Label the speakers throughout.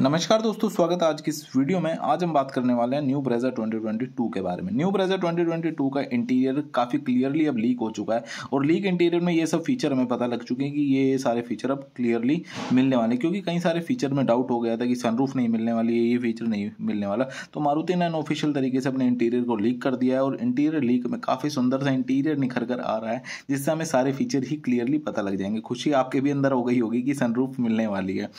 Speaker 1: नमस्कार दोस्तों स्वागत है आज की इस वीडियो में आज हम बात करने वाले हैं न्यू ब्रेजर 2022 के बारे में न्यू ब्रेजर 2022 का इंटीरियर काफ़ी क्लियरली अब लीक हो चुका है और लीक इंटीरियर में ये सब फीचर हमें पता लग चुके हैं कि ये सारे फीचर अब क्लियरली मिलने वाले हैं क्योंकि कई सारे फीचर में डाउट हो गया था कि सनरूफ नहीं मिलने वाली है ये फीचर नहीं मिलने वाला तो मारुति ने अनऑफिशियल तरीके से अपने इंटीरियर को लीक कर दिया है और इंटीरियर लीक में काफ़ी सुंदर सा इंटीरियर निखर कर आ रहा है जिससे हमें सारे फीचर ही क्लियरली पता लग जाएंगे खुशी आपके भी अंदर हो गई होगी कि सनरूफ मिलने वाली है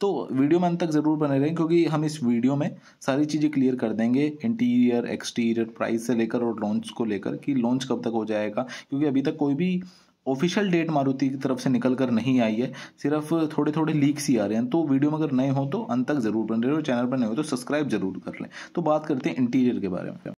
Speaker 1: तो वीडियो में अंत तक ज़रूर बने रहें क्योंकि हम इस वीडियो में सारी चीज़ें क्लियर कर देंगे इंटीरियर एक्सटीरियर प्राइस से लेकर और लॉन्च को लेकर कि लॉन्च कब तक हो जाएगा क्योंकि अभी तक कोई भी ऑफिशियल डेट मारुति की तरफ से निकल कर नहीं आई है सिर्फ थोड़े थोड़े लीक्स ही आ रहे हैं तो वीडियो में अगर नए हो तो अंत तक जरूर बन रहे हो चैनल पर नए हो तो सब्सक्राइब जरूर कर लें तो बात करते हैं इंटीरियर के बारे में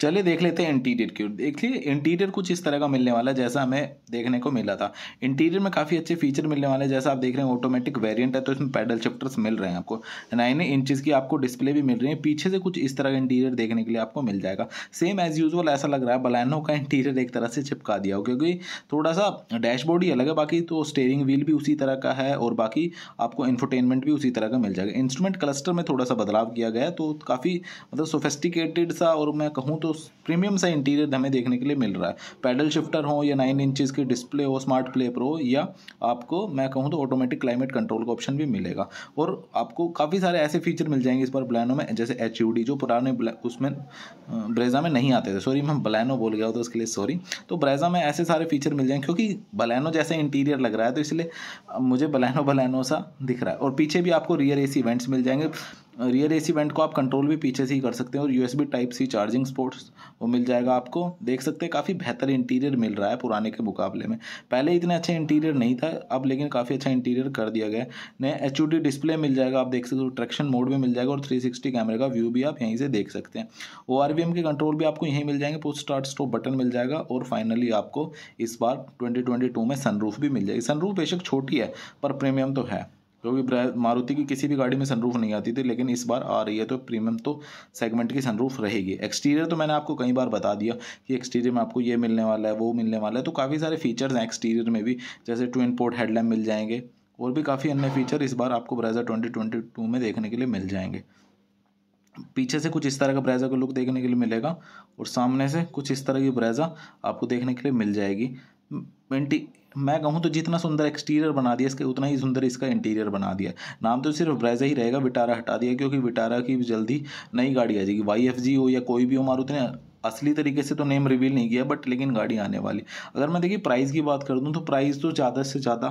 Speaker 1: चलिए देख लेते हैं इंटीरियर की देखिए इंटीरियर कुछ इस तरह का मिलने वाला है जैसा हमें देखने को मिला था इंटीरियर में काफ़ी अच्छे फीचर मिलने वाले हैं जैसा आप देख रहे हैं ऑटोमेटिक वेरिएंट है तो इसमें पैडल शिफ्टर्स मिल रहे हैं आपको नाइन इंचज़ की आपको डिस्प्ले भी मिल रही है पीछे से कुछ इस तरह का इंटीरियर देखने के लिए आपको मिल जाएगा सेम एज यूजल ऐसा लग रहा है बलैनो का इंटीरियर एक तरह से चिपका दिया हो क्योंकि थोड़ा सा डैशबोर्ड ही अलग है बाकी तो स्टेयरिंग व्हील भी उसी तरह का है और बाकी आपको इन्फोटेनमेंट भी उसी तरह का मिल जाएगा इंस्ट्रूमेंट क्लस्टर में थोड़ा सा बदलाव किया गया तो काफ़ी मतलब सोफेस्टिकेटेड सा और मैं कहूँ तो तो प्रीमियम सा इंटीरियर हमें देखने के लिए मिल रहा है पैडल शिफ्टर हो या नाइन इंचज़ की डिस्प्ले हो स्मार्ट प्ले प्रो या आपको मैं कहूँ तो ऑटोमेटिक क्लाइमेट कंट्रोल का ऑप्शन भी मिलेगा और आपको काफ़ी सारे ऐसे फीचर मिल जाएंगे इस बार ब्लैनो में जैसे एच जो पुराने उसमें ब्रेजा में नहीं आते थे सॉरी मैं ब्लैनो बोल गया तो उसके लिए सॉरी तो ब्रेजा में ऐसे सारे फीचर मिल जाएंगे क्योंकि बलैनो जैसे इंटीरियर लग रहा है तो इसलिए मुझे बलैनो बलैनो सा दिख रहा है और पीछे भी आपको रियर एसी इवेंट्स मिल जाएंगे रियर एसी वेंट को आप कंट्रोल भी पीछे से ही कर सकते हैं और USB type C charging sports वो मिल जाएगा आपको देख सकते हैं काफ़ी बेहतर इंटीरियर मिल रहा है पुराने के मुकाबले में पहले इतने अच्छे इंटीरियर नहीं था अब लेकिन काफ़ी अच्छा इंटीरियर कर दिया गया नया एच डिस्प्ले मिल जाएगा आप देख सकते हो ट्रैक्शन मोड भी मिल जाएगा और थ्री कैमरे का व्यू भी आप यहीं से देख सकते हैं ओ के कंट्रोल भी आपको यहीं मिल जाएंगे पोस्ट स्टार्ट स्टॉप बटन मिल जाएगा और फाइनली आपको इस बार ट्वेंटी में सनरूफ भी मिल जाएगी सनरूफ बेशक छोटी है पर प्रीमियम तो है क्योंकि मारुति की किसी भी गाड़ी में सनरूफ नहीं आती थी लेकिन इस बार आ रही है तो प्रीमियम तो सेगमेंट की सनरूफ रहेगी एक्सटीरियर तो मैंने आपको कई बार बता दिया कि एक्सटीरियर में आपको ये मिलने वाला है वो मिलने वाला है तो काफ़ी सारे फीचर्स हैं एक्सटीरियर में भी जैसे ट्विन पोर्ट हेडलैम्प मिल जाएंगे और भी काफ़ी अन्य फीचर इस बार आपको ब्रेजा ट्वेंटी ट्वेंटी टू में देखने के लिए मिल जाएंगे पीछे से कुछ इस तरह का ब्रेजा का लुक देखने के लिए मिलेगा और सामने से कुछ इस तरह की ब्रेजा आपको देखने के लिए मिल जाएगी मैं कहूँ तो जितना सुंदर एक्सटीरियर बना दिया इसका उतना ही सुंदर इसका इंटीरियर बना दिया नाम तो सिर्फ ब्रेजा ही रहेगा विटारा हटा दिया क्योंकि विटारा की जल्दी नई गाड़ी आ जाएगी वाई एफ जी हो या कोई भी हो मारुति ने असली तरीके से तो नेम रिवील नहीं किया बट लेकिन गाड़ी आने वाली अगर मैं देखिए प्राइस की बात कर दूँ तो प्राइस तो ज़्यादा से ज़्यादा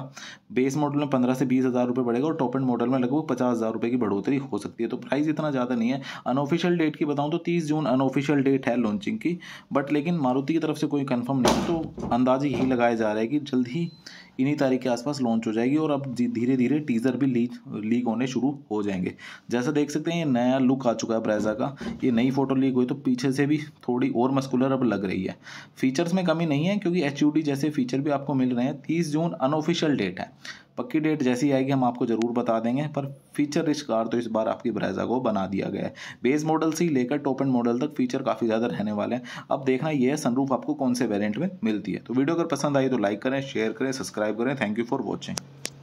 Speaker 1: बेस मॉडल में पंद्रह से बीस हज़ार रुपये बढ़ेगा और टॉप एंड मॉडल में लगभग पचास हज़ार रुपये की बढ़ोतरी हो सकती है तो प्राइस इतना ज़्यादा नहीं है अनऑफिशियल डेट की बताऊँ तो तीस जून अनऑफिशियल डेट है लॉन्चिंग की बट लेकिन मारुति की तरफ से कोई कन्फर्म नहीं तो अंदाजे यही लगाया जा रहा है कि जल्द ही इन्हीं तारीख के आसपास लॉन्च हो जाएगी और अब धीरे धीरे टीज़र भी लीक लीक होने शुरू हो जाएंगे जैसा देख सकते हैं ये नया लुक आ चुका है ब्रेजा का ये नई फोटो लीक हुई तो पीछे से भी थोड़ी और मस्कुलर अब लग रही है फीचर्स में कमी नहीं है क्योंकि एच जैसे फीचर भी आपको मिल रहे हैं तीस जून अनऑफिशियल डेट है पक्की डेट जैसी आएगी हम आपको ज़रूर बता देंगे पर फीचर रिच कार तो इस बार आपकी ब्रेजा को बना दिया गया है बेस मॉडल से ही लेकर टॉप एंड मॉडल तक फीचर काफ़ी ज़्यादा रहने वाले हैं अब देखना यह सनरूफ आपको कौन से वेरियंट में मिलती है तो वीडियो अगर पसंद आई तो लाइक करें शेयर करें सब्सक्राइब करें थैंक यू फॉर वॉचिंग